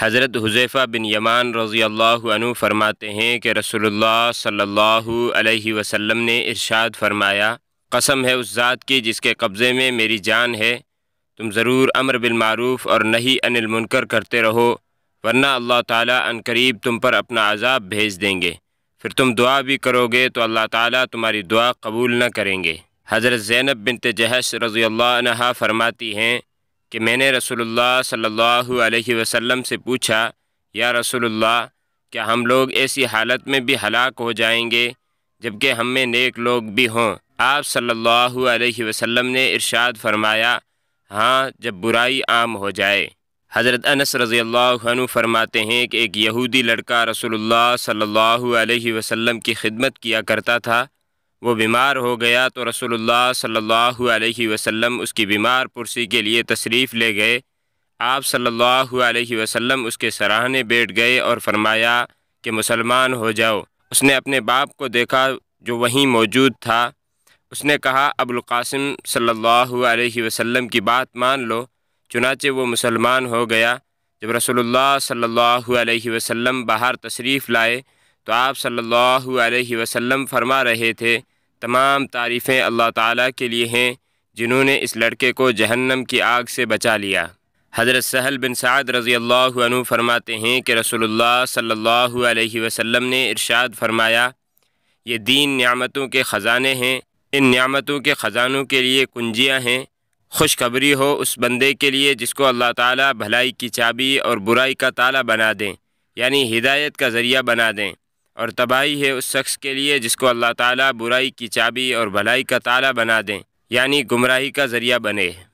हज़रत हुजैफ़ा बिन यमान रज़ी अल्लाह फरमाते हैं कि रसोल्ला सल्लल्लाहु अलैहि वसल्लम ने इरशाद फरमाया कसम है उस ज़ात की जिसके कब्ज़े में मेरी जान है तुम ज़रूर अमर बिलमूफ़ और नहीं अनिल मुनकर करते रहो वरना अल्लाह ताला करीब तुम पर अपना अजाब भेज देंगे फिर तुम दुआ भी करोगे तो अल्लाह ताला तुम्हारी दुआ कबूल न करेंगे हज़रत ज़ैनब बिन जहश रज़ी अल्लाह फरमाती हैं कि मैंने रसोल्ला सल्ला वसम से पूछा या रसोल्ला क्या हम लोग ऐसी हालत में भी हलाक हो जाएंगे जबकि हम में नेक लोग भी हों आप सल्ला वसम ने इरशाद फरमाया हाँ जब बुराई आम हो जाए हज़रत अनस रज़ी अल्लाहन फरमाते हैं कि एक यहूदी लड़का रसोल्ला सल्ला वसम की खिदमत किया करता था वो बीमार हो गया तो रसोल्ला सल्लल्लाहु अलैहि वसल्लम उसकी बीमार पुरसी के लिए तशरीफ़ ले गए आप सल्लल्लाहु अलैहि वसल्लम उसके सराहने बैठ गए और फरमाया कि मुसलमान हो जाओ उसने अपने बाप को देखा जो वहीं मौजूद था उसने कहा अबुल्कासिम सल्लल्लाहु अलैहि वसल्लम की बात मान लो चुनाचे वो मुसलमान हो गया जब रसोल्ला सल्ला वसम बाहर तशरीफ़ लाए तो आप सल्लल्लाहु अलैहि वसल्लम फरमा रहे थे तमाम तारीफ़ें अल्लाह ताला के लिए हैं जिन्होंने इस लड़के को जहन्नम की आग से बचा लिया हज़रत सहल बिन साद रज़ी अल्लाह फरमाते हैं कि रसोल्ला सल्ला वसम ने इरशाद फरमाया ये दीन नियामतों के ख़जाने हैं इन नियामतों के ख़जानों के लिए कुंजियाँ हैं खुशखबरी हो उस बंदे के लिए जिसको अल्लाह ताला भलाई की चाबी और बुराई का ताला बना दें यानी हिदायत का ज़रिया बना दें और तबाही है उस शख्स के लिए जिसको अल्लाह ताला बुराई की चाबी और भलाई का ताला बना दें यानी गुमराही का ज़रिया बने